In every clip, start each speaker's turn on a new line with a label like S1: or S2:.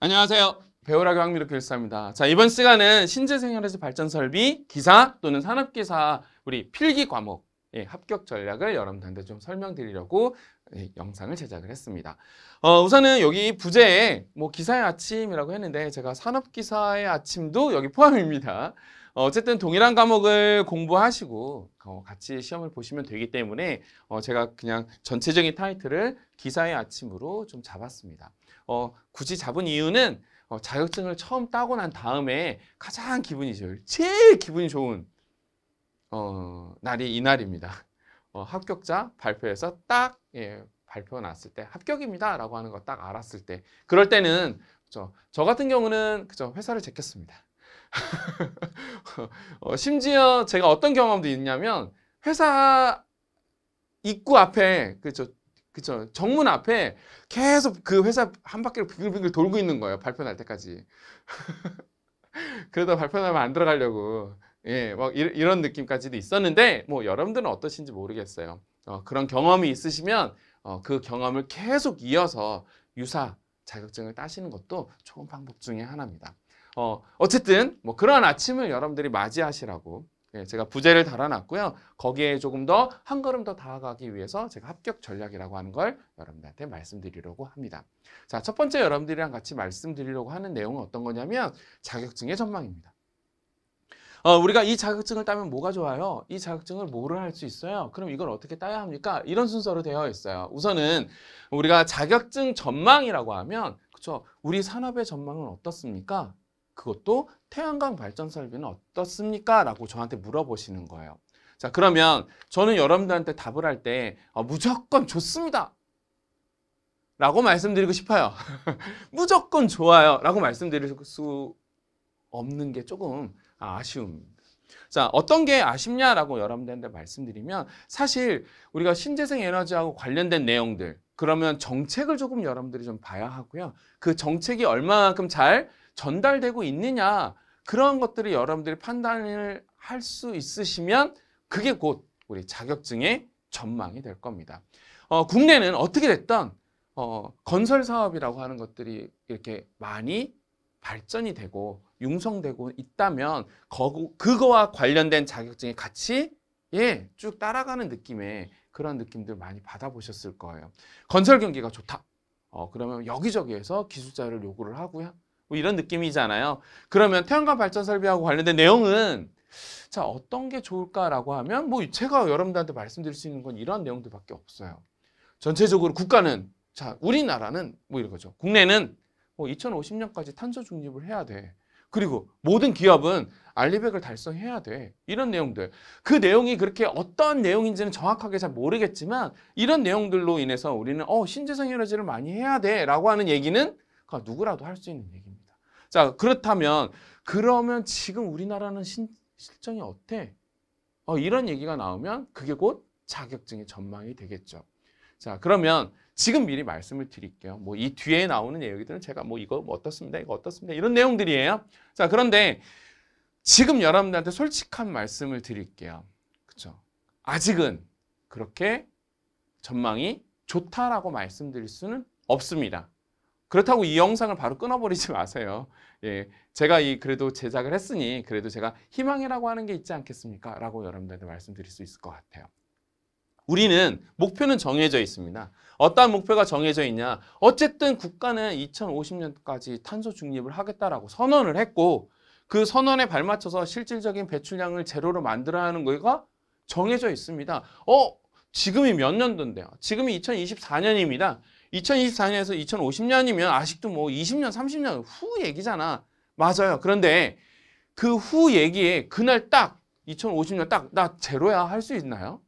S1: 안녕하세요. 배우라고 황미로 교육사입니다. 자, 이번 시간은 신재생활에서 발전설비, 기사 또는 산업기사 우리 필기 과목 예, 합격 전략을 여러분들한테 좀 설명드리려고 예, 영상을 제작을 했습니다. 어, 우선은 여기 부제에 뭐 기사의 아침이라고 했는데 제가 산업기사의 아침도 여기 포함입니다. 어, 어쨌든 동일한 과목을 공부하시고 어, 같이 시험을 보시면 되기 때문에 어, 제가 그냥 전체적인 타이틀을 기사의 아침으로 좀 잡았습니다. 어, 굳이 잡은 이유는 어, 자격증을 처음 따고 난 다음에 가장 기분이 좋을, 제일 기분이 좋은 어, 날이 이날입니다. 어, 합격자 발표에서 딱 예, 발표 났을 때 합격입니다 라고 하는 거 딱 알았을 때 그럴 때는 그쵸? 저 같은 경우는 그쵸? 회사를 제꼈습니다. 어, 심지어 제가 어떤 경험도 있냐면 회사 입구 앞에 그저 그쵸. 정문 앞에 계속 그 회사 한 바퀴를 빙글빙글 돌고 있는 거예요. 발표 날 때까지. 그러다 발표 날만안 들어가려고. 예, 막 이, 런 느낌까지도 있었는데, 뭐 여러분들은 어떠신지 모르겠어요. 어, 그런 경험이 있으시면 어, 그 경험을 계속 이어서 유사 자격증을 따시는 것도 좋은 방법 중에 하나입니다. 어, 어쨌든 뭐 그런 아침을 여러분들이 맞이하시라고 네, 제가 부제를 달아놨고요. 거기에 조금 더 한 걸음 더 다가가기 위해서 제가 합격 전략이라고 하는 걸 여러분들한테 말씀드리려고 합니다. 자, 첫 번째 여러분들이랑 같이 말씀드리려고 하는 내용은 어떤 거냐면 자격증의 전망입니다. 어, 우리가 이 자격증을 따면 뭐가 좋아요? 이 자격증을 뭐를 할 수 있어요? 그럼 이걸 어떻게 따야 합니까? 이런 순서로 되어 있어요. 우선은 우리가 자격증 전망이라고 하면 그렇죠 우리 산업의 전망은 어떻습니까? 그것도 태양광 발전 설비는 어떻습니까? 라고 저한테 물어보시는 거예요. 자, 그러면 저는 여러분들한테 답을 할때 어, 무조건 좋습니다. 라고 말씀드리고 싶어요. 무조건 좋아요. 라고 말씀드릴 수 없는 게 조금 아, 아쉬움입니다. 자, 어떤 게 아쉽냐라고 여러분들한테 말씀드리면 사실 우리가 신재생 에너지하고 관련된 내용들 그러면 정책을 조금 여러분들이 좀 봐야 하고요. 그 정책이 얼마만큼 잘 전달되고 있느냐 그런 것들을 여러분들이 판단을 할 수 있으시면 그게 곧 우리 자격증의 전망이 될 겁니다. 어, 국내는 어떻게 됐던 어, 건설 사업이라고 하는 것들이 이렇게 많이 발전이 되고 융성되고 있다면 거, 그거와 관련된 자격증이 같이 예, 쭉 따라가는 느낌의 그런 느낌들 많이 받아보셨을 거예요. 건설 경기가 좋다. 어, 그러면 여기저기에서 기술자를 요구를 하고요. 뭐 이런 느낌이잖아요. 그러면 태양광 발전 설비하고 관련된 내용은 자 어떤 게 좋을까라고 하면 뭐 제가 여러분들한테 말씀드릴 수 있는 건이런 내용들밖에 없어요. 전체적으로 국가는 자 우리나라는 뭐 이런 거죠. 국내는 뭐 2050년까지 탄소 중립을 해야 돼. 그리고 모든 기업은 알리백을 달성해야 돼. 이런 내용들. 그 내용이 그렇게 어떤 내용인지는 정확하게 잘 모르겠지만 이런 내용들로 인해서 우리는 어 신재생 에너지를 많이 해야 돼 라고 하는 얘기는 그러니까 누구라도 할 수 있는 얘기입니다. 자, 그렇다면 그러면 지금 우리나라는 신, 실정이 어때? 어, 이런 얘기가 나오면 그게 곧 자격증의 전망이 되겠죠. 자, 그러면 지금 미리 말씀을 드릴게요. 뭐 이 뒤에 나오는 얘기들은 제가 뭐 이거 뭐 어떻습니다, 이거 어떻습니다 이런 내용들이에요. 자, 그런데 지금 여러분들한테 솔직한 말씀을 드릴게요. 그렇죠? 아직은 그렇게 전망이 좋다라고 말씀드릴 수는 없습니다. 그렇다고 이 영상을 바로 끊어버리지 마세요. 예, 제가 이 그래도 제작을 했으니 그래도 제가 희망이라고 하는 게 있지 않겠습니까? 라고 여러분들한테 말씀드릴 수 있을 것 같아요. 우리는 목표는 정해져 있습니다. 어떠한 목표가 정해져 있냐? 어쨌든 국가는 2050년까지 탄소 중립을 하겠다라고 선언을 했고 그 선언에 발맞춰서 실질적인 배출량을 제로로 만들어야 하는 거가 정해져 있습니다. 어? 지금이 몇 년도인데요? 지금이 2024년입니다. 2024년에서 2050년이면 아직도 뭐 20년, 30년 후 얘기잖아. 맞아요. 그런데 그 후 얘기에 그날 딱 2050년 딱 나 제로야 할 수 있나요?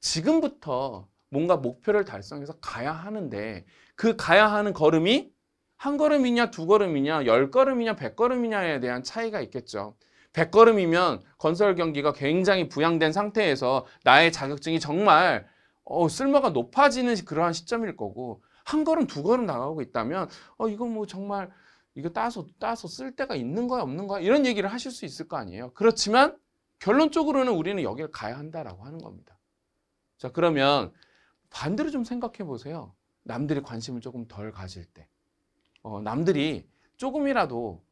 S1: 지금부터 뭔가 목표를 달성해서 가야 하는데 그 가야 하는 걸음이 한 걸음이냐 두 걸음이냐 열 걸음이냐 백 걸음이냐에 대한 차이가 있겠죠. 백 걸음이면 건설 경기가 굉장히 부양된 상태에서 나의 자격증이 정말 어, 쓸모가 높아지는 그러한 시점일 거고 한 걸음 두 걸음 나가고 있다면 어 이거 뭐 정말 이거 따서 따서 쓸 데가 있는 거야 없는 거야 이런 얘기를 하실 수 있을 거 아니에요. 그렇지만 결론적으로는 우리는 여기를 가야 한다라고 하는 겁니다. 자 그러면 반대로 좀 생각해 보세요. 남들이 관심을 조금 덜 가질 때, 어, 남들이 조금이라도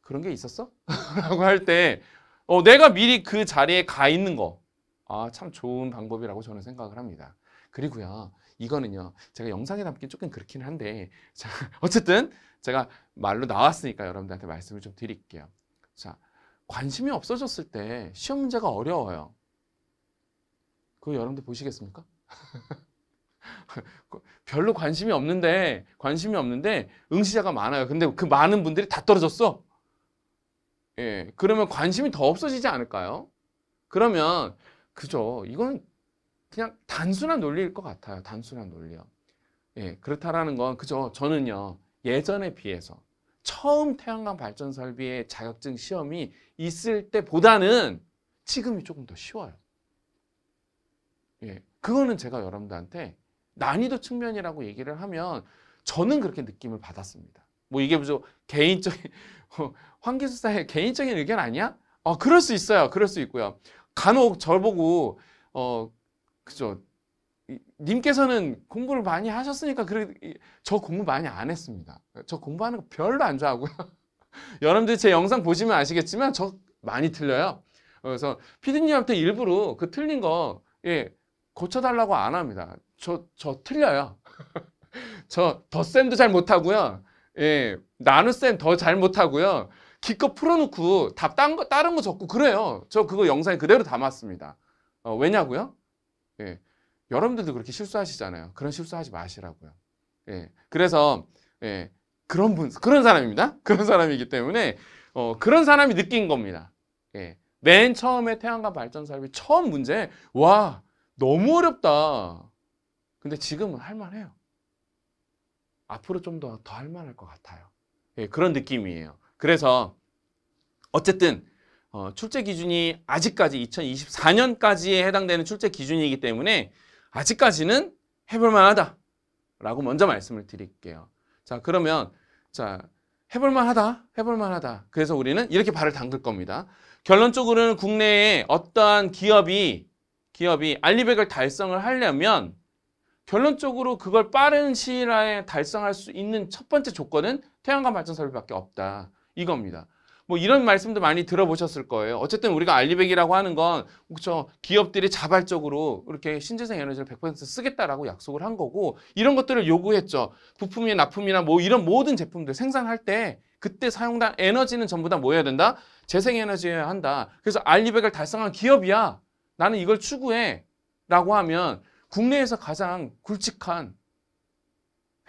S1: 그런 게 있었어? 라고 할 때, 어, 내가 미리 그 자리에 가 있는 거, 아, 참 좋은 방법이라고 저는 생각을 합니다. 그리고요, 이거는요, 제가 영상에 담긴 조금 그렇긴 한데, 자, 어쨌든 제가 말로 나왔으니까 여러분들한테 말씀을 좀 드릴게요. 자, 관심이 없어졌을 때 시험 문제가 어려워요. 그거 여러분들 보시겠습니까? 그, 별로 관심이 없는데, 관심이 없는데, 응시자가 많아요. 근데 그 많은 분들이 다 떨어졌어. 예, 그러면 관심이 더 없어지지 않을까요? 그러면 그죠. 이건 그냥 단순한 논리일 것 같아요. 단순한 논리요. 예, 그렇다라는 건 그죠. 저는요. 예전에 비해서 처음 태양광 발전 설비의 자격증 시험이 있을 때보다는 지금이 조금 더 쉬워요. 예, 그거는 제가 여러분들한테 난이도 측면이라고 얘기를 하면 저는 그렇게 느낌을 받았습니다. 뭐 이게 무슨 개인적인 황기수사의 어, 개인적인 의견 아니야? 어, 그럴 수 있어요. 그럴 수 있고요. 간혹 절 보고 어 그죠 님께서는 공부를 많이 하셨으니까 그래 저 공부 많이 안 했습니다. 저 공부하는 거 별로 안 좋아하고요. 여러분들 제 영상 보시면 아시겠지만 저 많이 틀려요. 그래서 피디님한테 일부러 그 틀린 거 예, 고쳐달라고 안 합니다. 저 저 틀려요. 저 덧셈도 잘 못하고요. 예, 나눗셈 더 잘 못하고요. 기껏 풀어놓고 답 딴, 거, 다른 거 적고 그래요. 저 그거 영상에 그대로 담았습니다. 어, 왜냐고요? 예. 여러분들도 그렇게 실수하시잖아요. 그런 실수하지 마시라고요. 예. 그래서 예. 그런 분, 그런 사람입니다. 그런 사람이기 때문에 어, 그런 사람이 느낀 겁니다. 예. 맨 처음에 태양과 발전 사업이 처음 문제, 와 너무 어렵다. 근데 지금은 할만해요. 앞으로 좀 더 더 할만할 것 같아요. 예, 그런 느낌이에요. 그래서 어쨌든 어, 출제 기준이 아직까지 2024년까지에 해당되는 출제 기준이기 때문에 아직까지는 해볼 만하다 라고 먼저 말씀을 드릴게요. 자 그러면 자 해볼 만하다 해볼 만하다 그래서 우리는 이렇게 발을 담글 겁니다. 결론적으로는 국내에 어떠한 기업이 기업이 알리백을 달성을 하려면 결론적으로 그걸 빠른 시일 안에 달성할 수 있는 첫 번째 조건은 태양광 발전설비밖에 없다. 이겁니다. 뭐 이런 말씀도 많이 들어보셨을 거예요. 어쨌든 우리가 알리백이라고 하는 건 그렇죠. 기업들이 자발적으로 이렇게 신재생 에너지를 100% 쓰겠다라고 약속을 한 거고 이런 것들을 요구했죠. 부품이나 납품이나 뭐 이런 모든 제품들 생산할 때 그때 사용된 에너지는 전부 다 뭐여야 된다? 재생 에너지여야 한다. 그래서 알리백을 달성한 기업이야. 나는 이걸 추구해. 라고 하면 국내에서 가장 굵직한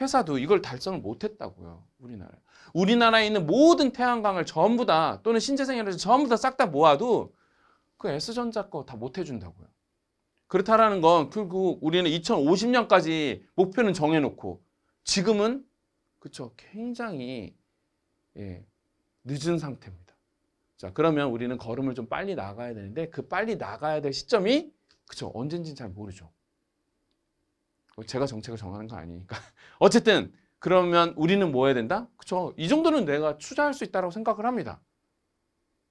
S1: 회사도 이걸 달성을 못했다고요. 우리나라. 우리나라에 있는 모든 태양광을 전부 다 또는 신재생 에너지 전부 다 싹 다 모아도 그 S전자 거 다 못 해준다고요. 그렇다라는 건 결국 우리는 2050년까지 목표는 정해놓고 지금은 그쵸 굉장히 예, 늦은 상태입니다. 자 그러면 우리는 걸음을 좀 빨리 나가야 되는데 그 빨리 나가야 될 시점이 그쵸 언젠지는 잘 모르죠. 어, 제가 정책을 정하는 거 아니니까 어쨌든 그러면 우리는 뭐 해야 된다? 그쵸. 이 정도는 내가 투자할 수 있다고 생각을 합니다.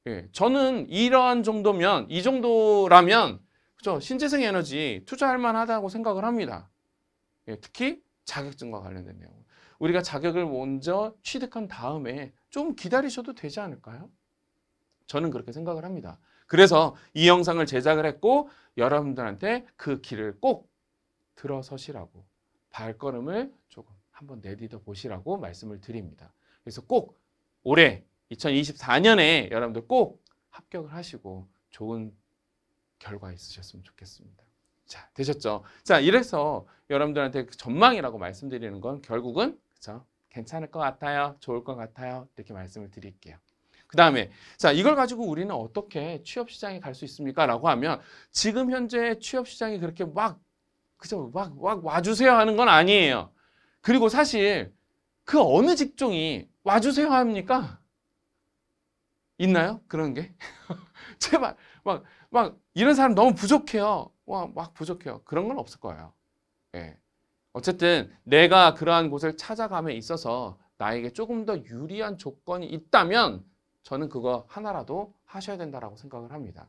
S1: 예, 저는 이러한 정도면, 이 정도라면, 그쵸. 신재생 에너지 투자할 만하다고 생각을 합니다. 예, 특히 자격증과 관련된 내용. 우리가 자격을 먼저 취득한 다음에 좀 기다리셔도 되지 않을까요? 저는 그렇게 생각을 합니다. 그래서 이 영상을 제작을 했고 여러분들한테 그 길을 꼭 들어서시라고 발걸음을 조금 한번 내딛어 보시라고 말씀을 드립니다. 그래서 꼭 올해 2024년에 여러분들 꼭 합격을 하시고 좋은 결과 있으셨으면 좋겠습니다. 자, 되셨죠? 자, 이래서 여러분들한테 그 전망이라고 말씀드리는 건 결국은 그죠? 괜찮을 것 같아요. 좋을 것 같아요. 이렇게 말씀을 드릴게요. 그 다음에 자 이걸 가지고 우리는 어떻게 취업시장에 갈 수 있습니까? 라고 하면 지금 현재 취업시장이 그렇게 막 그죠 막, 막 와주세요 하는 건 아니에요. 그리고 사실 그 어느 직종이 와주세요 합니까? 있나요? 그런 게? 제발 막, 막 이런 사람 너무 부족해요. 와, 막 부족해요. 그런 건 없을 거예요. 예. 어쨌든 내가 그러한 곳을 찾아감에 있어서 나에게 조금 더 유리한 조건이 있다면 저는 그거 하나라도 하셔야 된다라고 생각을 합니다.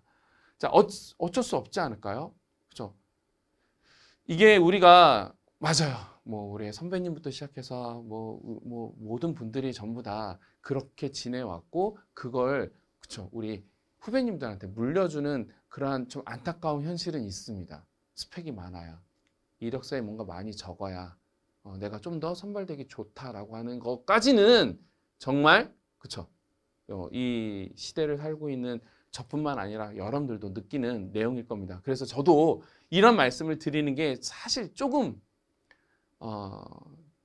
S1: 자, 어, 어쩔 수 없지 않을까요? 그죠? 이게 우리가 맞아요. 뭐 우리 선배님부터 시작해서 뭐, 뭐 모든 분들이 전부 다 그렇게 지내왔고 그걸 그쵸 우리 후배님들한테 물려주는 그러한 좀 안타까운 현실은 있습니다. 스펙이 많아야 이력서에 뭔가 많이 적어야 어, 내가 좀 더 선발되기 좋다라고 하는 것까지는 정말 그쵸 어, 이 시대를 살고 있는 저뿐만 아니라 여러분들도 느끼는 내용일 겁니다. 그래서 저도 이런 말씀을 드리는 게 사실 조금 어,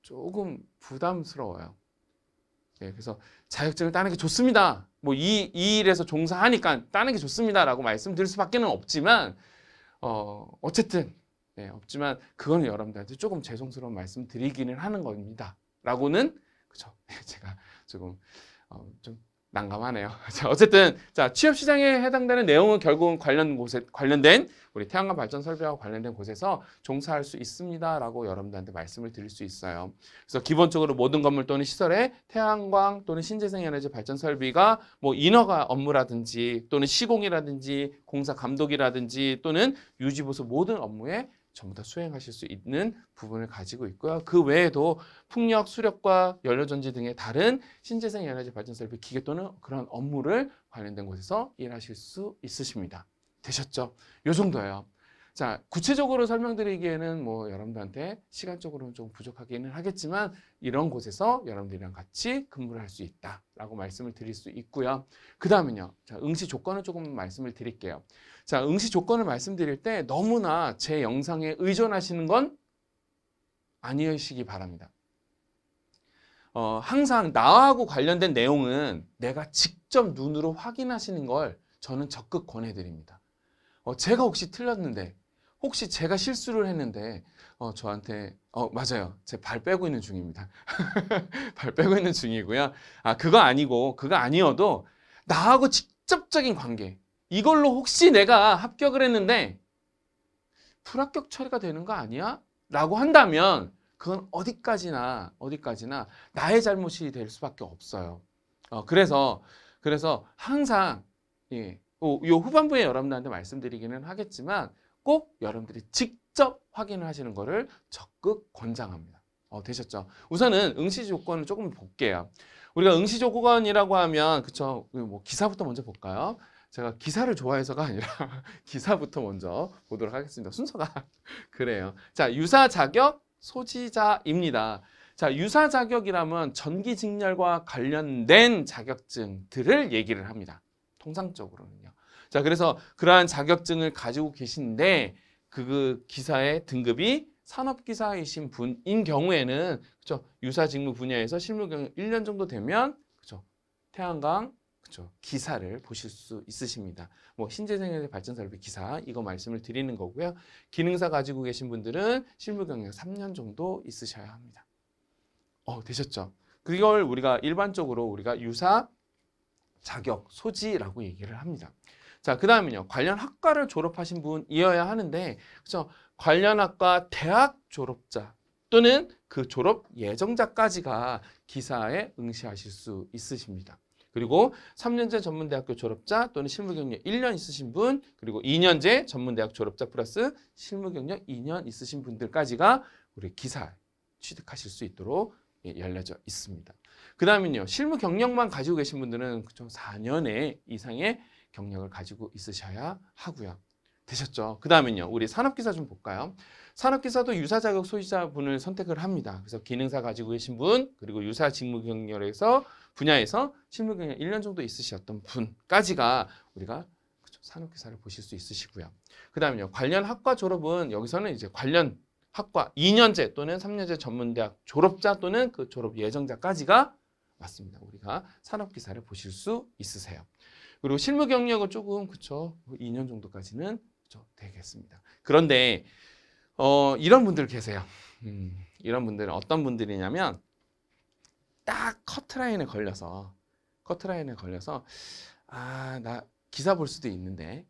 S1: 조금 부담스러워요. 예, 그래서 자격증을 따는 게 좋습니다. 뭐이이 일에서 종사하니까 따는 게 좋습니다라고 말씀드릴 수밖에는 없지만 어, 어쨌든 예, 없지만 그거는 여러분들한테 조금 죄송스러운 말씀 드리기는 하는 겁니다. 라고는 그죠 예, 제가 조금 어, 좀 난감하네요. 자, 어쨌든 자 취업 시장에 해당되는 내용은 결국은 관련 곳에 관련된 우리 태양광 발전 설비와 관련된 곳에서 종사할 수 있습니다라고 여러분들한테 말씀을 드릴 수 있어요. 그래서 기본적으로 모든 건물 또는 시설에 태양광 또는 신재생에너지 발전 설비가 뭐 인허가 업무라든지 또는 시공이라든지 공사 감독이라든지 또는 유지 보수 모든 업무에 전부 다 수행하실 수 있는 부분을 가지고 있고요. 그 외에도 풍력, 수력과 연료전지 등의 다른 신재생 에너지 발전 설비 기계 또는 그런 업무를 관련된 곳에서 일하실 수 있으십니다. 되셨죠? 요 정도예요. 자, 구체적으로 설명드리기에는 뭐 여러분들한테 시간적으로는 좀 부족하기는 하겠지만 이런 곳에서 여러분들이랑 같이 근무를 할 수 있다라고 말씀을 드릴 수 있고요. 그 다음은요. 자, 응시 조건을 조금 말씀을 드릴게요. 자, 응시 조건을 말씀드릴 때 너무나 제 영상에 의존하시는 건 아니시기 바랍니다. 어, 항상 나하고 관련된 내용은 내가 직접 눈으로 확인하시는 걸 저는 적극 권해드립니다. 어, 제가 혹시 틀렸는데, 혹시 제가 실수를 했는데, 어, 저한테, 어, 맞아요. 제 발 빼고 있는 중입니다. 발 빼고 있는 중이고요. 아, 그거 아니고, 그거 아니어도 나하고 직접적인 관계, 이걸로 혹시 내가 합격을 했는데 불합격 처리가 되는 거 아니야? 라고 한다면 그건 어디까지나 어디까지나 나의 잘못이 될 수밖에 없어요. 어, 그래서 그래서 항상 예, 요, 요 후반부에 여러분들한테 말씀드리기는 하겠지만 꼭 여러분들이 직접 확인을 하시는 거를 적극 권장합니다. 어, 되셨죠? 우선은 응시 조건을 조금 볼게요. 우리가 응시 조건이라고 하면 그쵸? 뭐 기사부터 먼저 볼까요? 제가 기사를 좋아해서가 아니라 기사부터 먼저 보도록 하겠습니다. 순서가 그래요. 자, 유사 자격 소지자입니다. 자, 유사 자격이라면 전기 직렬과 관련된 자격증들을 얘기를 합니다. 통상적으로는요. 자, 그래서 그러한 자격증을 가지고 계신데 그 기사의 등급이 산업기사이신 분인 경우에는 그죠 유사 직무 분야에서 실무 경력 1년 정도 되면 그죠 태양광 그렇죠. 기사를 보실 수 있으십니다. 뭐 신재생에너지 발전 설비 기사 이거 말씀을 드리는 거고요. 기능사 가지고 계신 분들은 실무 경력 3년 정도 있으셔야 합니다. 어, 되셨죠? 그걸 우리가 일반적으로 우리가 유사 자격 소지라고 얘기를 합니다. 자, 그다음은요. 관련 학과를 졸업하신 분이어야 하는데 그래서 관련 학과 대학 졸업자 또는 그 졸업 예정자까지가 기사에 응시하실 수 있으십니다. 그리고 3년제 전문대학교 졸업자 또는 실무경력 1년 있으신 분 그리고 2년제 전문대학 졸업자 플러스 실무경력 2년 있으신 분들까지가 우리 기사 취득하실 수 있도록 예, 열려져 있습니다. 그 다음은요. 실무 경력만 가지고 계신 분들은 그쵸 4년에 이상의 경력을 가지고 있으셔야 하고요. 되셨죠. 그 다음은요. 우리 산업기사 좀 볼까요? 산업기사도 유사자격 소유자분을 선택을 합니다. 그래서 기능사 가지고 계신 분, 그리고 유사 직무 경력에서 분야에서 실무 경력 1년 정도 있으셨던 분까지가 우리가 산업기사를 보실 수 있으시고요. 그 다음은요. 관련 학과 졸업은 여기서는 이제 관련 학과 2년제 또는 3년제 전문대학 졸업자 또는 그 졸업 예정자까지가 맞습니다. 우리가 산업기사를 보실 수 있으세요. 그리고 실무 경력은 조금 그쵸 2년 뭐 정도까지는 그렇죠? 되겠습니다. 그런데 어, 이런 분들 계세요. 음, 이런 분들은 어떤 분들이냐면 딱 커트라인에 걸려서 커트라인에 걸려서 아 나 기사 볼 수도 있는데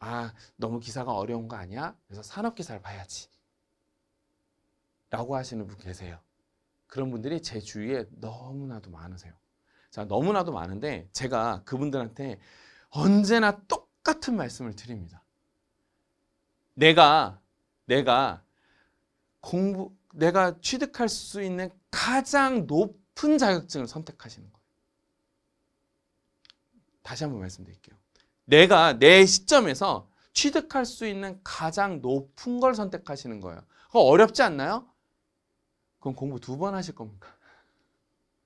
S1: 아 너무 기사가 어려운 거 아니야? 그래서 산업 기사를 봐야지. 라고 하시는 분 계세요. 그런 분들이 제 주위에 너무나도 많으세요. 자, 너무나도 많은데 제가 그분들한테 언제나 똑같은 말씀을 드립니다. 내가 내가 공부 내가 취득할 수 있는 가장 높은 자격증을 선택하시는 거예요. 다시 한번 말씀드릴게요. 내가 내 시점에서 취득할 수 있는 가장 높은 걸 선택하시는 거예요. 그거 어렵지 않나요? 그럼 공부 두 번 하실 겁니까?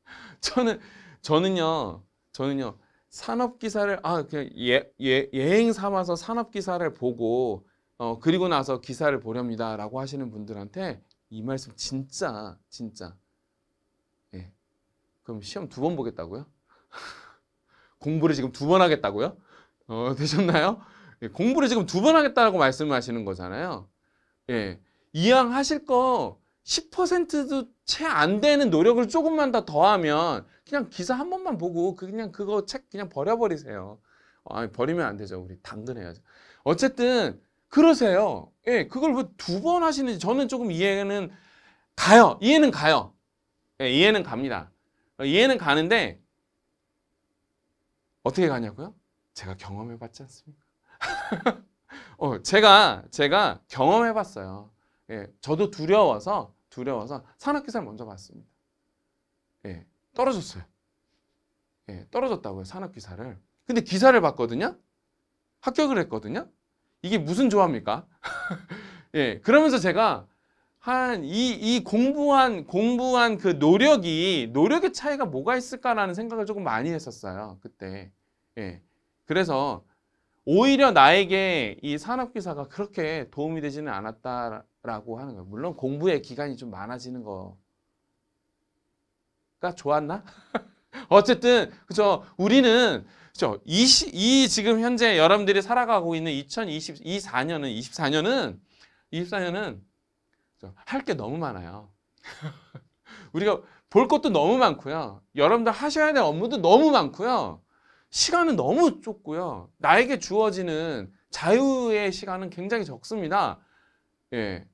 S1: 저는 저는요. 저는요. 산업 기사를 아 그냥 예, 예, 예행 삼아서 산업 기사를 보고 어, 그리고 나서 기사를 보렵니다. 라고 하시는 분들한테 이 말씀 진짜, 진짜. 예. 그럼 시험 두 번 보겠다고요? 공부를 지금 두 번 하겠다고요? 어, 되셨나요? 예, 공부를 지금 두 번하겠다고 말씀하시는 거잖아요. 예. 이왕 하실 거 10%도 채 안 되는 노력을 조금만 더 더하면 그냥 기사 한 번만 보고 그 그냥 그거 책 그냥 버려버리세요. 아, 버리면 안 되죠. 우리 당근해야죠. 어쨌든 그러세요. 예, 그걸 왜두번 하시는지 저는 조금 이해는 가요. 이해는 가요. 예, 이해는 갑니다. 어, 이해는 가는데 어떻게 가냐고요? 제가 경험해 봤지 않습니까? 어, 제가 제가 경험해 봤어요. 예, 저도 두려워서 두려워서 산악기사를 먼저 봤습니다. 예, 떨어졌어요. 예, 떨어졌다고요, 산악기사를. 근데 기사를 봤거든요? 합격을 했거든요? 이게 무슨 조합입니까? 예, 그러면서 제가 한 이 이 공부한 공부한 그 노력이 노력의 차이가 뭐가 있을까라는 생각을 조금 많이 했었어요 그때. 예, 그래서 오히려 나에게 이 산업기사가 그렇게 도움이 되지는 않았다라고 하는 거예요. 물론 공부의 기간이 좀 많아지는 거가 좋았나? 어쨌든 그죠? 우리는 그죠? 이, 이 지금 현재 여러분들이 살아가고 있는 2024년은 24년은 24년은 할 게 너무 많아요. 우리가 볼 것도 너무 많고요. 여러분들 하셔야 될 업무도 너무 많고요. 시간은 너무 좁고요. 나에게 주어지는 자유의 시간은 굉장히 적습니다. 예.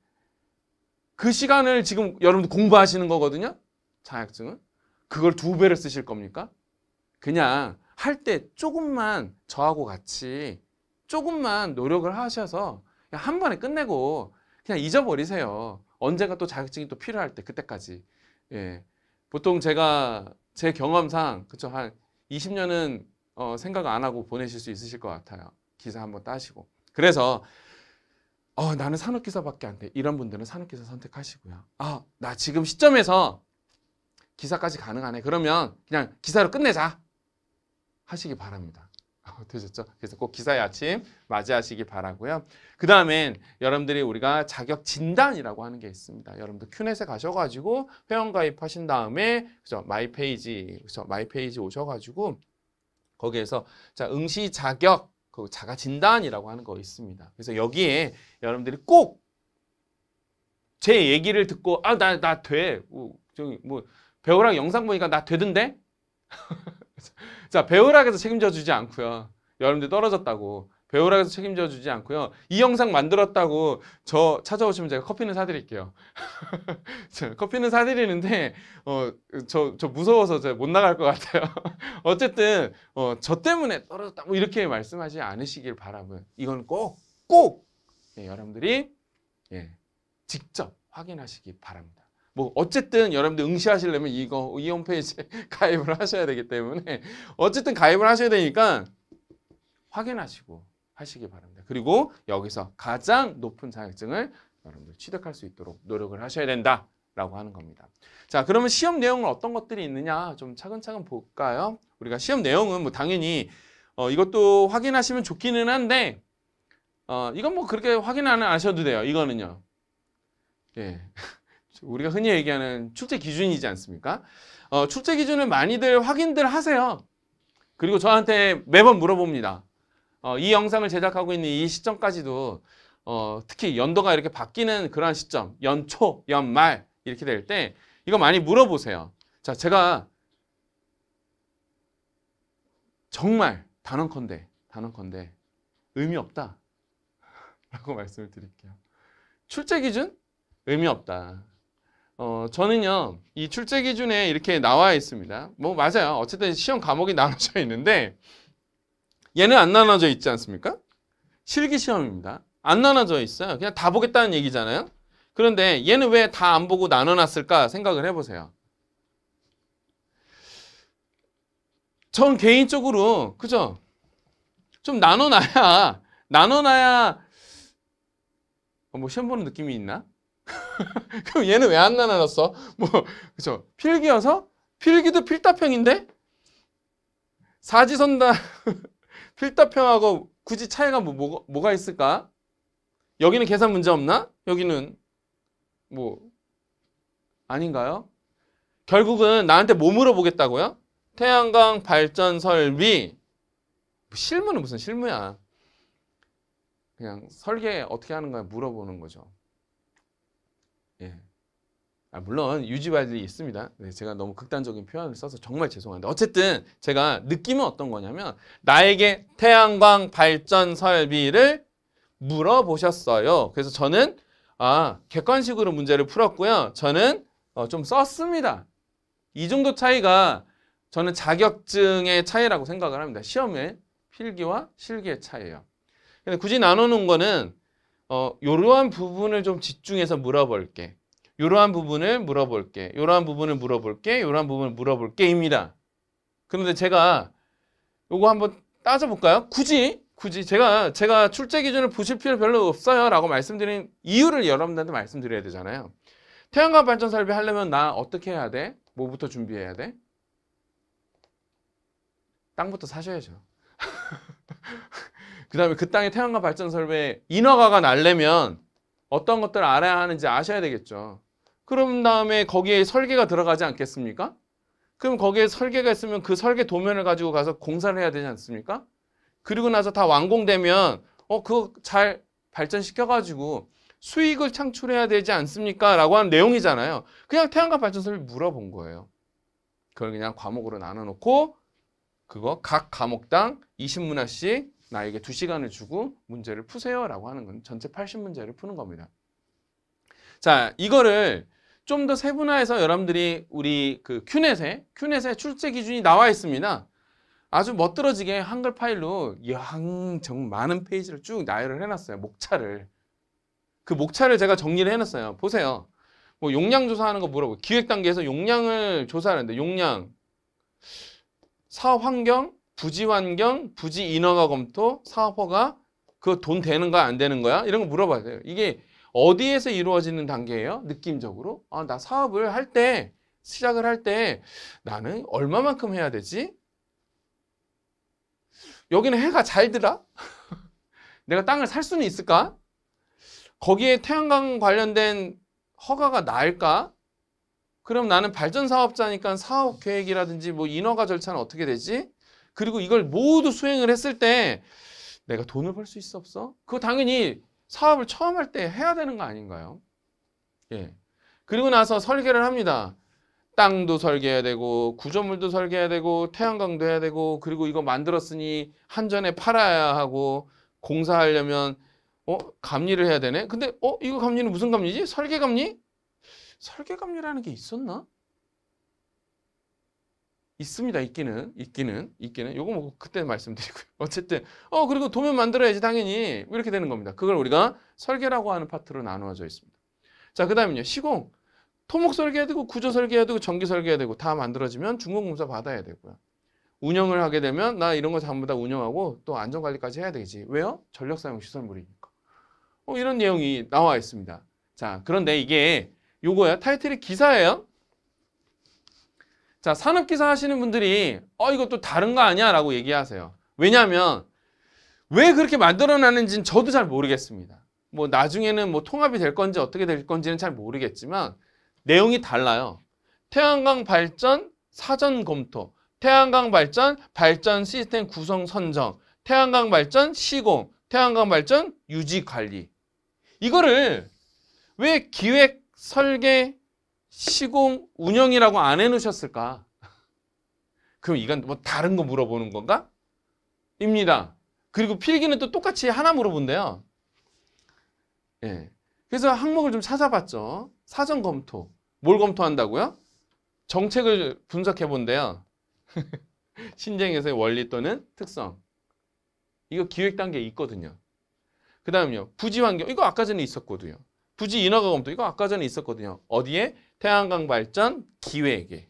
S1: 그 시간을 지금 여러분들 공부하시는 거거든요. 자격증은. 그걸 두 배를 쓰실 겁니까? 그냥 할 때 조금만 저하고 같이 조금만 노력을 하셔서 한 번에 끝내고 그냥 잊어버리세요. 언젠가 또 자격증이 또 필요할 때 그때까지. 예. 보통 제가 제 경험상 그쵸 한 20년은 어, 생각 안 하고 보내실 수 있으실 것 같아요. 기사 한 번 따시고. 그래서 어, 나는 산업기사밖에 안 돼. 이런 분들은 산업기사 선택하시고요. 아, 나 지금 시점에서 기사까지 가능하네. 그러면 그냥 기사로 끝내자. 하시기 바랍니다. 되셨죠? 그래서 꼭 기사의 아침 맞이하시길 바라고요. 그 다음엔 여러분들이 우리가 자격 진단이라고 하는 게 있습니다. 여러분들 큐넷에 가셔가지고 회원 가입하신 다음에 그죠 마이페이지 그죠 마이페이지 오셔가지고 거기에서 자 응시 자격 그 자가 진단이라고 하는 거 있습니다. 그래서 여기에 여러분들이 꼭 제 얘기를 듣고 아나 나 돼. 저기 뭐 배우랑 영상 보니까 나 되던데? 자, 배우락에서 책임져 주지 않고요. 여러분들 떨어졌다고. 배우락에서 책임져 주지 않고요. 이 영상 만들었다고 저 찾아오시면 제가 커피는 사드릴게요. 커피는 사드리는데 어저저 무서워서 제가 못 나갈 것 같아요. 어쨌든 어, 저 때문에 떨어졌다 뭐 이렇게 말씀하지 않으시길 바라면 이건 꼭 꼭! 예, 여러분들이 예, 직접 확인하시기 바랍니다. 뭐 어쨌든 여러분들 응시하시려면 이거 이 홈페이지에 가입을 하셔야 되기 때문에 어쨌든 가입을 하셔야 되니까 확인하시고 하시기 바랍니다. 그리고 여기서 가장 높은 자격증을 여러분들 취득할 수 있도록 노력을 하셔야 된다. 라고 하는 겁니다. 자, 그러면 시험 내용은 어떤 것들이 있느냐 좀 차근차근 볼까요? 우리가 시험 내용은 뭐 당연히 어, 이것도 확인하시면 좋기는 한데 어, 이건 뭐 그렇게 확인 안 하셔도 돼요. 이거는요. 예. 우리가 흔히 얘기하는 출제 기준이지 않습니까? 어, 출제 기준은 많이들 확인들 하세요. 그리고 저한테 매번 물어봅니다. 어, 이 영상을 제작하고 있는 이 시점까지도 어, 특히 연도가 이렇게 바뀌는 그러 시점, 연초, 연말 이렇게 될 때 이거 많이 물어보세요. 자, 제가 정말 단언컨대, 단언컨대 의미 없다 라고 말씀을 드릴게요. 출제 기준? 의미 없다. 어, 저는요, 이 출제 기준에 이렇게 나와 있습니다. 뭐, 맞아요. 어쨌든 시험 과목이 나눠져 있는데, 얘는 안 나눠져 있지 않습니까? 실기 시험입니다. 안 나눠져 있어요. 그냥 다 보겠다는 얘기잖아요. 그런데 얘는 왜 다 안 보고 나눠놨을까 생각을 해보세요. 전 개인적으로, 그죠? 좀 나눠놔야, 나눠놔야, 어, 뭐, 시험 보는 느낌이 있나? 그럼 얘는 왜 안 나눠놨어? 뭐 그죠? 필기여서 필기도 필답형인데 사지선다 필답형하고 굳이 차이가 뭐, 뭐, 뭐가 있을까? 여기는 계산 문제 없나? 여기는 뭐 아닌가요? 결국은 나한테 뭐 물어보겠다고요? 태양광 발전 설비 뭐 실무는 무슨 실무야 그냥 설계 어떻게 하는 거야 물어보는 거죠 아, 물론 유지관이 있습니다. 네, 제가 너무 극단적인 표현을 써서 정말 죄송한데 어쨌든 제가 느낌은 어떤 거냐면 나에게 태양광 발전 설비를 물어보셨어요. 그래서 저는 아 객관식으로 문제를 풀었고요. 저는 어, 좀 썼습니다. 이 정도 차이가 저는 자격증의 차이라고 생각을 합니다. 시험의 필기와 실기의 차이예요. 근데 굳이 나누는 거는 어, 이러한 부분을 좀 집중해서 물어볼게. 이러한 부분을 물어볼게. 이러한 부분을 물어볼게. 이러한 부분을 물어볼게입니다. 그런데 제가 요거 한번 따져볼까요? 굳이 굳이 제가 제가 출제 기준을 보실 필요 별로 없어요 라고 말씀드린 이유를 여러분들한테 말씀드려야 되잖아요. 태양광 발전 설비 하려면 나 어떻게 해야 돼? 뭐부터 준비해야 돼? 땅부터 사셔야죠. 그 다음에 그 땅에 태양광 발전 설비 인허가가 날려면 어떤 것들을 알아야 하는지 아셔야 되겠죠. 그런 다음에 거기에 설계가 들어가지 않겠습니까? 그럼 거기에 설계가 있으면 그 설계 도면을 가지고 가서 공사를 해야 되지 않습니까? 그리고 나서 다 완공되면 어 그거 잘 발전시켜가지고 수익을 창출해야 되지 않습니까? 라고 하는 내용이잖아요. 그냥 태양광 발전소를 물어본 거예요. 그걸 그냥 과목으로 나눠놓고 그거 각 과목당 20문화씩 나에게 두시간을 주고 문제를 푸세요 라고 하는 건 전체 80문제를 푸는 겁니다. 자, 이거를 좀 더 세분화해서 여러분들이 우리 그 큐넷에, 큐넷에 출제 기준이 나와 있습니다. 아주 멋들어지게 한글 파일로 양, 정 많은 페이지를 쭉 나열을 해놨어요. 목차를. 그 목차를 제가 정리를 해놨어요. 보세요. 뭐 용량 조사하는 거 물어보고 기획 단계에서 용량을 조사하는데 용량, 사업 환경, 부지환경, 부지인허가 검토, 사업허가 그 돈 되는 거야 안 되는 거야? 이런 거 물어봐야 돼요. 이게 어디에서 이루어지는 단계예요? 느낌적으로. 아, 나 사업을 할 때, 시작을 할 때 나는 얼마만큼 해야 되지? 여기는 해가 잘 들어? 내가 땅을 살 수는 있을까? 거기에 태양광 관련된 허가가 나을까? 그럼 나는 발전 사업자니까 사업 계획이라든지 뭐 인허가 절차는 어떻게 되지? 그리고 이걸 모두 수행을 했을 때 내가 돈을 벌 수 있어 없어? 그거 당연히 사업을 처음 할 때 해야 되는 거 아닌가요? 예. 그리고 나서 설계를 합니다. 땅도 설계해야 되고 구조물도 설계해야 되고 태양광도 해야 되고 그리고 이거 만들었으니 한전에 팔아야 하고 공사하려면 어 감리를 해야 되네. 근데 어 이거 감리는 무슨 감리지? 설계 감리? 설계 감리라는 게 있었나? 있습니다. 있기는 있기는 있기는 요거 뭐 그때 말씀드리고요. 어쨌든 어 그리고 도면 만들어야지 당연히 뭐 이렇게 되는 겁니다. 그걸 우리가 설계라고 하는 파트로 나누어져 있습니다. 자 그다음에요 시공 토목 설계해야 되고 구조 설계해야 되고 전기 설계해야 되고 다 만들어지면 중공검사 받아야 되고요. 운영을 하게 되면 나 이런 거 전부 다 운영하고 또 안전관리까지 해야 되지. 왜요? 전력 사용 시설물이니까. 어, 이런 내용이 나와 있습니다. 자 그런데 이게 요거야 타이틀이 기사예요. 자, 산업기사 하시는 분들이 어, 이것도 다른 거 아니야? 라고 얘기하세요. 왜냐하면 왜 그렇게 만들어놨는지 저도 잘 모르겠습니다. 뭐 나중에는 뭐 통합이 될 건지 어떻게 될 건지는 잘 모르겠지만 내용이 달라요. 태양광 발전 사전 검토, 태양광 발전 발전 시스템 구성 선정, 태양광 발전 시공, 태양광 발전 유지 관리. 이거를 왜 기획, 설계, 시공 운영이라고 안 해놓으셨을까? 그럼 이건 뭐 다른 거 물어보는 건가? 입니다. 그리고 필기는 또 똑같이 하나 물어본대요. 예. 그래서 항목을 좀 찾아봤죠. 사전 검토. 뭘 검토한다고요? 정책을 분석해 본대요. 신쟁에서의 원리 또는 특성. 이거 기획 단계에 있거든요. 그 다음요. 부지 환경. 이거 아까 전에 있었거든요. 부지 인허가 검토 이거 아까 전에 있었거든요. 어디에? 태양광 발전 기획에.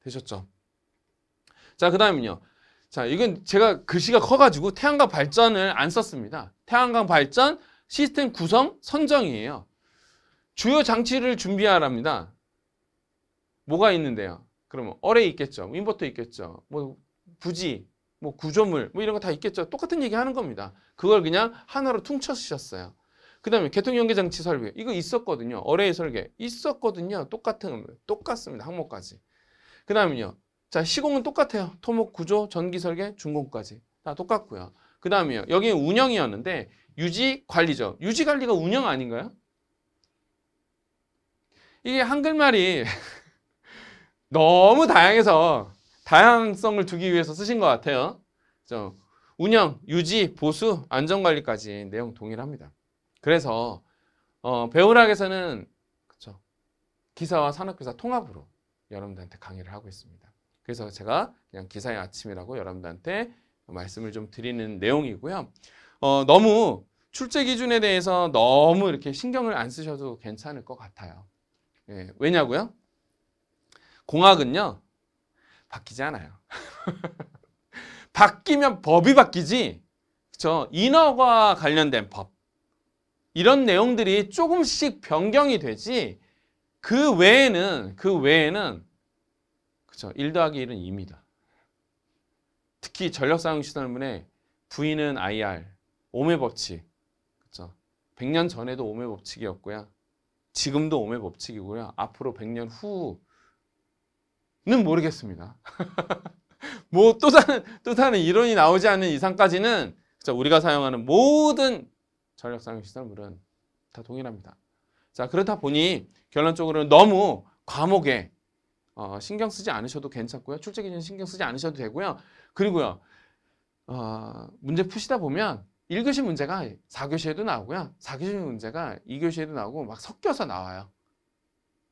S1: 되셨죠? 자, 그 다음은요. 자, 이건 제가 글씨가 커가지고 태양광 발전을 안 썼습니다. 태양광 발전 시스템 구성 선정이에요. 주요 장치를 준비하랍니다. 뭐가 있는데요? 그러면 어레 있겠죠. 인버터 있겠죠. 뭐 부지, 뭐 구조물, 뭐 이런 거 다 있겠죠. 똑같은 얘기 하는 겁니다. 그걸 그냥 하나로 퉁쳐 쓰셨어요. 그 다음에 개통연계장치 설계 이거 있었거든요. 어레이 설계 있었거든요. 똑같은 똑같습니다. 항목까지. 그 다음은요. 자 시공은 똑같아요. 토목 구조, 전기 설계, 준공까지 다 똑같고요. 그 다음에요. 여기 운영이었는데 유지 관리죠. 유지 관리가 운영 아닌가요? 이게 한글말이 너무 다양해서 다양성을 두기 위해서 쓰신 것 같아요. 운영, 유지, 보수, 안전관리까지 내용 동일합니다. 그래서 어, 배우락에서는 그쵸 기사와 산업기사 통합으로 여러분들한테 강의를 하고 있습니다. 그래서 제가 그냥 기사의 아침이라고 여러분들한테 말씀을 좀 드리는 내용이고요. 어, 너무 출제 기준에 대해서 너무 이렇게 신경을 안 쓰셔도 괜찮을 것 같아요. 예, 왜냐고요? 공학은요 바뀌지 않아요. 바뀌면 법이 바뀌지. 그쵸? 인허가 관련된 법. 이런 내용들이 조금씩 변경이 되지 그 외에는 그 외에는 그쵸 1 더하기 1은 2입니다. 특히 전력 사용 시설문에 V는 IR, 오메 법칙 그쵸 100년 전에도 오메 법칙이었고요. 지금도 오메 법칙이고요. 앞으로 100년 후는 모르겠습니다. 뭐 또 다른 또 다른 이론이 나오지 않는 이상까지는 우리가 사용하는 모든 전력상의 시설물은 다 동일합니다. 자 그렇다 보니 결론적으로는 너무 과목에 어, 신경 쓰지 않으셔도 괜찮고요. 출제 기준 신경 쓰지 않으셔도 되고요. 그리고요. 어, 문제 푸시다 보면 1교시 문제가 4교시에도 나오고요. 4교시 문제가 2교시에도 나오고 막 섞여서 나와요.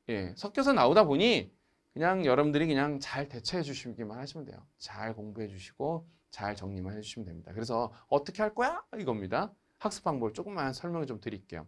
S1: 예, 섞여서 나오다 보니 그냥 여러분들이 그냥 잘 대처해 주시기만 하시면 돼요. 잘 공부해 주시고 잘 정리만 해 주시면 됩니다. 그래서 어떻게 할 거야? 이겁니다. 학습 방법을 조금만 설명을 좀 드릴게요.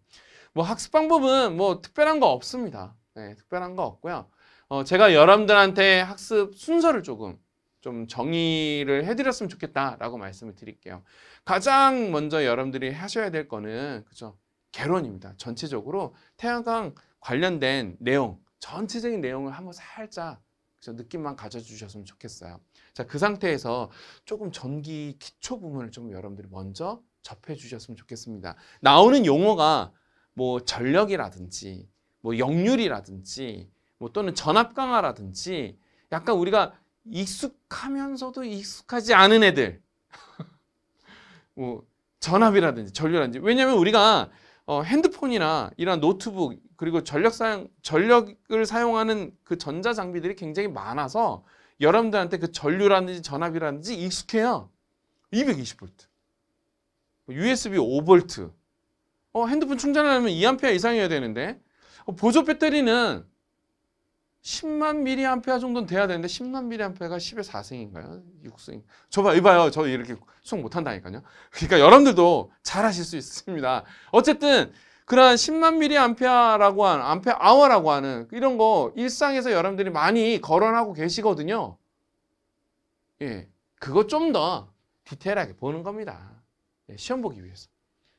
S1: 뭐 학습 방법은 뭐 특별한 거 없습니다. 네, 특별한 거 없고요. 어, 제가 여러분들한테 학습 순서를 조금 좀 정의를 해드렸으면 좋겠다라고 말씀을 드릴게요. 가장 먼저 여러분들이 하셔야 될 거는 그죠 개론입니다. 전체적으로 태양광 관련된 내용, 전체적인 내용을 한번 살짝 그죠? 느낌만 가져주셨으면 좋겠어요. 자, 그 상태에서 조금 전기 기초 부분을 좀 여러분들이 먼저 접해 주셨으면 좋겠습니다. 나오는 용어가 뭐 전력이라든지 뭐 역률이라든지 뭐 또는 전압 강화라든지 약간 우리가 익숙하면서도 익숙하지 않은 애들 뭐 전압이라든지 전류라든지 왜냐하면 우리가 어, 핸드폰이나 이런 노트북 그리고 전력 사용 전력을 사용하는 그 전자 장비들이 굉장히 많아서 여러분들한테 그 전류라든지 전압이라든지 익숙해요. 220V. USB 5V 어, 핸드폰 충전하려면 2A 이상이어야 되는데 어, 보조 배터리는 10만 mAh 정도는 돼야 되는데 10만 mAh가 10의 4승인가요? 6승. 저봐 이봐요. 저 이렇게 수학 못 한다니까요. 그러니까 여러분들도 잘 하실 수 있습니다. 어쨌든 그러한 10만 mAh라고 하는 암페 아워라고 하는 이런 거 일상에서 여러분들이 많이 거론하고 계시거든요. 예. 그거 좀 더 디테일하게 보는 겁니다. 예, 시험 보기 위해서.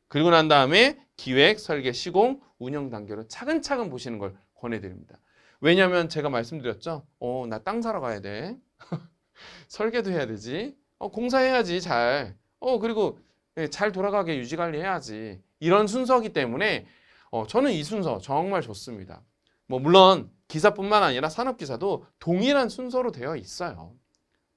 S1: 그리고 난 다음에 기획, 설계, 시공, 운영 단계로 차근차근 보시는 걸 권해드립니다. 왜냐하면 제가 말씀드렸죠. 어, 나 땅 사러 가야 돼. 설계도 해야 되지. 어, 공사해야지 잘. 어, 그리고 예, 잘 돌아가게 유지관리해야지. 이런 순서기 때문에 어, 저는 이 순서 정말 좋습니다. 뭐 물론 기사뿐만 아니라 산업기사도 동일한 순서로 되어 있어요.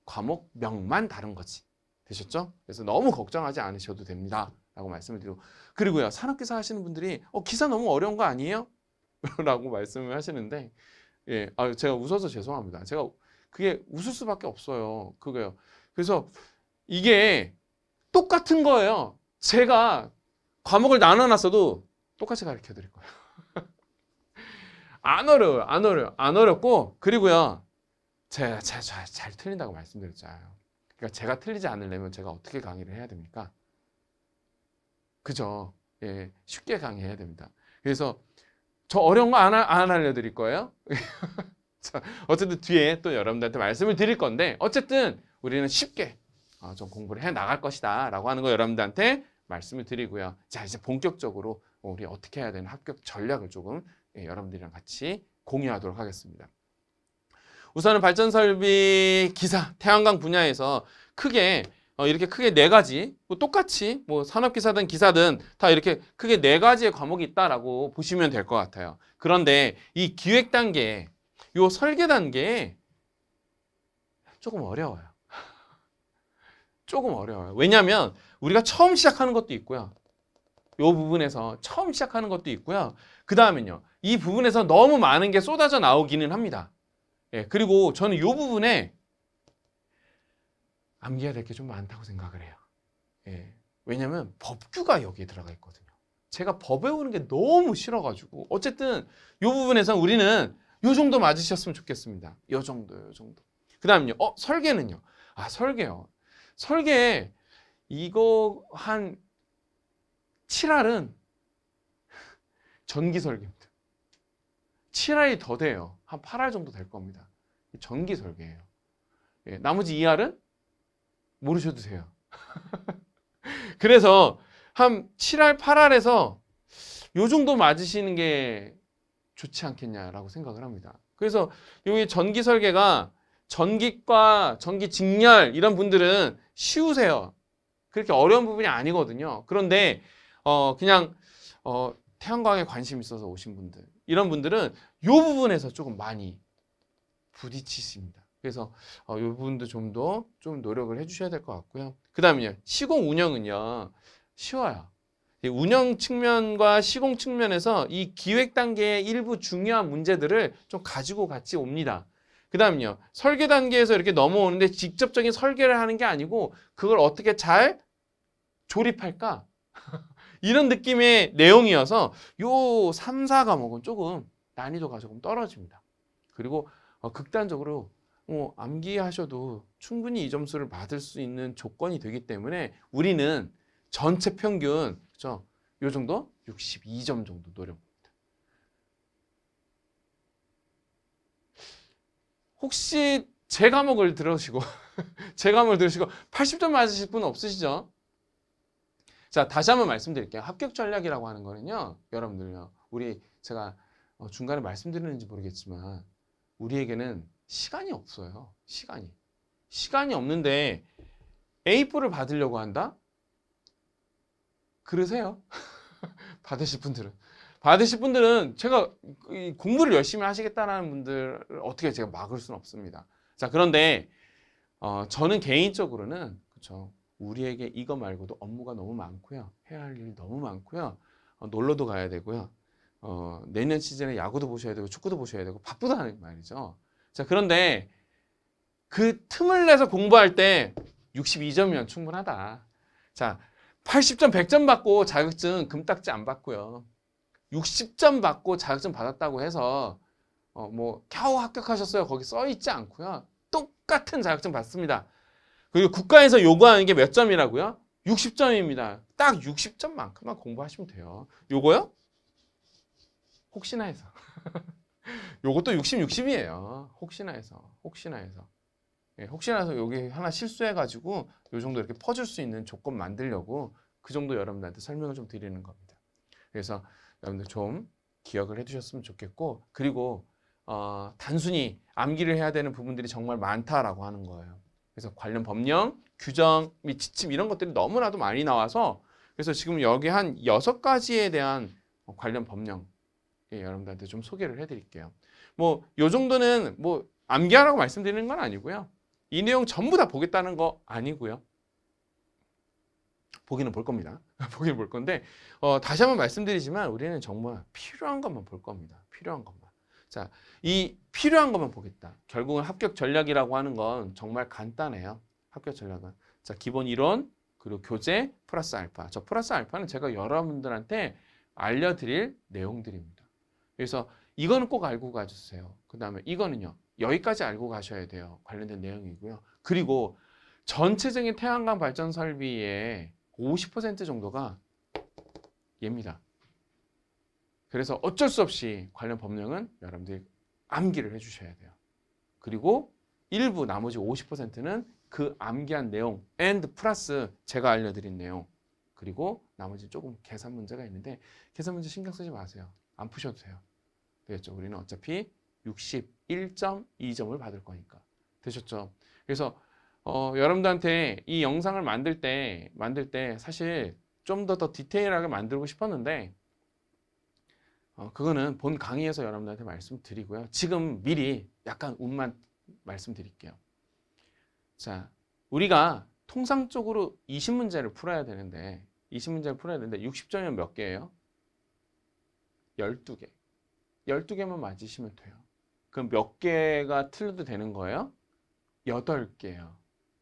S1: 과목명만 다른 거지. 되셨죠? 그래서 너무 걱정하지 않으셔도 됩니다. 라고 말씀을 드리고 그리고요 산업기사 하시는 분들이 어 기사 너무 어려운 거 아니에요? 라고 말씀을 하시는데 예, 아, 제가 웃어서 죄송합니다. 제가 그게 웃을 수밖에 없어요. 그거요. 그래서 이게 똑같은 거예요. 제가 과목을 나눠놨어도 똑같이 가르쳐 드릴 거예요. 안 어려워요. 안 어려워요. 안 어렵고 그리고요. 제가 잘, 잘, 잘 틀린다고 말씀드렸잖아요. 그러니까 제가 틀리지 않으려면 제가 어떻게 강의를 해야 됩니까? 그죠? 예, 쉽게 강의해야 됩니다. 그래서 저 어려운 거안안 알려드릴 거예요. 자, 어쨌든 뒤에 또 여러분들한테 말씀을 드릴 건데 어쨌든 우리는 쉽게 어, 좀 공부를 해 나갈 것이다 라고 하는 거 여러분들한테 말씀을 드리고요. 자 이제 본격적으로 우리 어떻게 해야 되는 합격 전략을 조금 예, 여러분들이랑 같이 공유하도록 하겠습니다. 우선은 발전설비 기사, 태양광 분야에서 크게 어, 이렇게 크게 네 가지, 뭐 똑같이 뭐 산업기사든 기사든 다 이렇게 크게 네 가지의 과목이 있다라고 보시면 될 것 같아요. 그런데 이 기획 단계, 요 설계 단계 조금 어려워요. 조금 어려워요. 왜냐하면 우리가 처음 시작하는 것도 있고요. 요 부분에서 처음 시작하는 것도 있고요. 그 다음은요. 이 부분에서 너무 많은 게 쏟아져 나오기는 합니다. 예, 그리고 저는 이 부분에 암기해야 될 게 좀 많다고 생각을 해요. 예, 왜냐하면 법규가 여기에 들어가 있거든요. 제가 법 외우는 게 너무 싫어가지고 어쨌든 이 부분에서 우리는 이 정도 맞으셨으면 좋겠습니다. 이 정도, 요 정도. 그 다음요. 어, 설계는요. 아, 설계요. 설계 이거 한 7할은 전기 설계입니다. 7알이 더 돼요. 한 8알 정도 될 겁니다. 전기 설계예요. 예, 나머지 2알은 모르셔도 돼요. 그래서 한 7알, 8알에서 요 정도 맞으시는 게 좋지 않겠냐라고 생각을 합니다. 그래서 여기 전기 설계가 전기과 전기 직렬 이런 분들은 쉬우세요. 그렇게 어려운 부분이 아니거든요. 그런데 어 그냥 어 태양광에 관심 있어서 오신 분들 이런 분들은 이 부분에서 조금 많이 부딪히십니다. 그래서 이 어, 부분도 좀 더좀 좀 노력을 해주셔야 될 것 같고요. 그다음에 시공 운영은요. 쉬워요. 운영 측면과 시공 측면에서 이 기획 단계의 일부 중요한 문제들을 좀 가지고 같이 옵니다. 그 다음요. 설계 단계에서 이렇게 넘어오는데 직접적인 설계를 하는 게 아니고 그걸 어떻게 잘 조립할까? 이런 느낌의 내용이어서 요 3, 4과목은 조금 난이도가 조금 떨어집니다. 그리고 어, 극단적으로 뭐 암기하셔도 충분히 이 점수를 받을 수 있는 조건이 되기 때문에 우리는 전체 평균 그죠? 요 정도 62점 정도 노려봅니다. 혹시 제 과목을 들으시고 제 과목을 들으시고 80점 맞으실 분 없으시죠? 자, 다시 한번 말씀드릴게요. 합격 전략이라고 하는 거는요. 여러분들요. 우리 제가 어, 중간에 말씀드리는지 모르겠지만 우리에게는 시간이 없어요. 시간이. 시간이 없는데 A4를 받으려고 한다? 그러세요. 받으실 분들은. 받으실 분들은 제가 공부를 열심히 하시겠다는 분들 어떻게 제가 막을 수는 없습니다. 자, 그런데 어, 저는 개인적으로는 그렇죠. 우리에게 이거 말고도 업무가 너무 많고요. 해야 할일이 너무 많고요. 어, 놀러도 가야 되고요. 어, 내년 시즌에 야구도 보셔야 되고 축구도 보셔야 되고 바쁘다는 말이죠. 자, 그런데 그 틈을 내서 공부할 때 62점이면 충분하다. 자, 80점, 100점 받고 자격증 금딱지 안 받고요. 60점 받고 자격증 받았다고 해서 어, 뭐 겨우 합격하셨어요. 거기 써 있지 않고요. 똑같은 자격증 받습니다. 그리고 국가에서 요구하는 게 몇 점이라고요? 60점입니다. 딱 60점만큼만 공부하시면 돼요. 요거요? 혹시나 해서. 요것도 60, 60이에요. 혹시나 해서. 혹시나 해서. 예, 혹시나 해서 여기 하나 실수해가지고 요 정도 이렇게 퍼줄 수 있는 조건 만들려고 그 정도 여러분들한테 설명을 좀 드리는 겁니다. 그래서 여러분들 좀 기억을 해두셨으면 좋겠고 그리고 어, 단순히 암기를 해야 되는 부분들이 정말 많다라고 하는 거예요. 그래서 관련 법령, 규정 및 지침 이런 것들이 너무나도 많이 나와서 그래서 지금 여기 한 여섯 가지에 대한 관련 법령 예, 여러분들한테 좀 소개를 해드릴게요. 뭐 요 정도는 뭐 암기하라고 말씀드리는 건 아니고요. 이 내용 전부 다 보겠다는 거 아니고요. 보기는 볼 겁니다. 보기는 볼 건데 어, 다시 한번 말씀드리지만 우리는 정말 필요한 것만 볼 겁니다. 필요한 것만. 자, 이 필요한 것만 보겠다. 결국은 합격 전략이라고 하는 건 정말 간단해요. 합격 전략은. 자, 기본 이론, 그리고 교재, 플러스 알파. 저 플러스 알파는 제가 여러분들한테 알려드릴 내용들입니다. 그래서 이거는 꼭 알고 가주세요. 그 다음에 이거는요. 여기까지 알고 가셔야 돼요. 관련된 내용이고요. 그리고 전체적인 태양광 발전 설비의 50% 정도가 얘입니다. 그래서 어쩔 수 없이 관련 법령은 여러분들이 암기를 해주셔야 돼요. 그리고 일부 나머지 50%는 그 암기한 내용 and 플러스 제가 알려드린 내용 그리고 나머지 조금 계산 문제가 있는데 계산 문제 신경 쓰지 마세요. 안 푸셔도 돼요. 되겠죠? 우리는 어차피 61.2점을 받을 거니까. 되셨죠? 그래서 어, 여러분들한테 이 영상을 만들 때 만들 때 사실 좀 더더 더 디테일하게 만들고 싶었는데 어, 그거는 본 강의에서 여러분들한테 말씀드리고요. 지금 미리 약간 운만 말씀드릴게요. 자, 우리가 통상적으로 20문제를 풀어야 되는데 20문제를 풀어야 되는데 60점이면 몇 개예요? 12개. 12개만 맞으시면 돼요. 그럼 몇 개가 틀려도 되는 거예요? 8개요.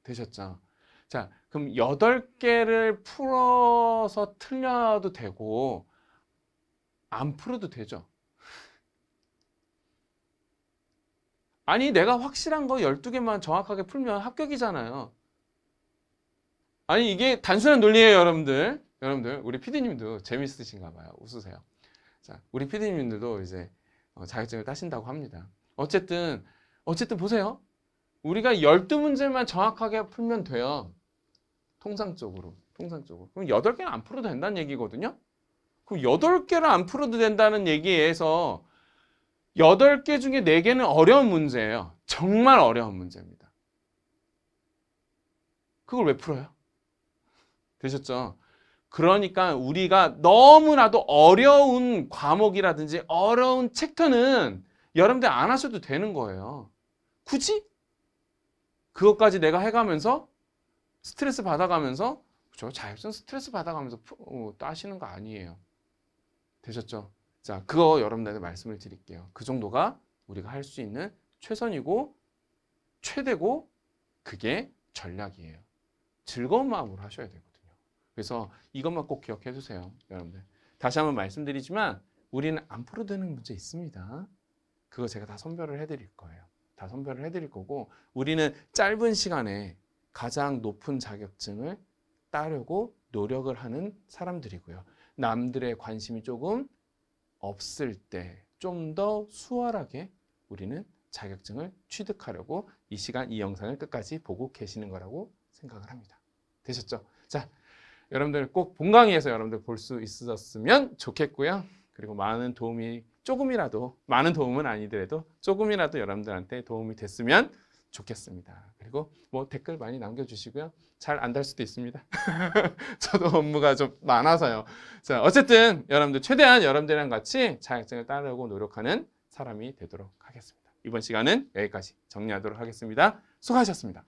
S1: 되셨죠? 자, 그럼 8개를 풀어서 틀려도 되고 안 풀어도 되죠. 아니 내가 확실한 거 12개만 정확하게 풀면 합격이잖아요. 아니 이게 단순한 논리예요 여러분들. 여러분들 우리 피디님도 재밌으신가 봐요. 웃으세요. 자 우리 피디님들도 이제 어, 자격증을 따신다고 합니다. 어쨌든 어쨌든 보세요. 우리가 12문제만 정확하게 풀면 돼요. 통상적으로. 통상적으로. 그럼 8개는 안 풀어도 된다는 얘기거든요. 그 여덟 개를안 풀어도 된다는 얘기에서 여덟 개 중에 네개는 어려운 문제예요. 정말 어려운 문제입니다. 그걸 왜 풀어요? 되셨죠? 그러니까 우리가 너무나도 어려운 과목이라든지 어려운 챕터는 여러분들 안 하셔도 되는 거예요. 굳이? 그것까지 내가 해가면서 스트레스 받아가면서 저 자율성 스트레스 받아가면서 어, 따시는 거 아니에요. 되셨죠? 자, 그거 여러분들한테 말씀을 드릴게요. 그 정도가 우리가 할 수 있는 최선이고 최대고 그게 전략이에요. 즐거운 마음으로 하셔야 되거든요. 그래서 이것만 꼭 기억해 주세요. 여러분들. 다시 한번 말씀드리지만 우리는 안 풀어드는 문제 있습니다. 그거 제가 다 선별을 해드릴 거예요. 다 선별을 해드릴 거고 우리는 짧은 시간에 가장 높은 자격증을 따려고 노력을 하는 사람들이고요. 남들의 관심이 조금 없을 때 좀 더 수월하게 우리는 자격증을 취득하려고 이 시간 이 영상을 끝까지 보고 계시는 거라고 생각을 합니다. 되셨죠? 자, 여러분들 꼭 본강의에서 여러분들 볼 수 있었으면 좋겠고요. 그리고 많은 도움이 조금이라도 많은 도움은 아니더라도 조금이라도 여러분들한테 도움이 됐으면 좋겠습니다. 그리고 뭐 댓글 많이 남겨주시고요. 잘 안 달 수도 있습니다. 저도 업무가 좀 많아서요. 자, 어쨌든 여러분들 최대한 여러분들이랑 같이 자격증을 따려고 노력하는 사람이 되도록 하겠습니다. 이번 시간은 여기까지 정리하도록 하겠습니다. 수고하셨습니다.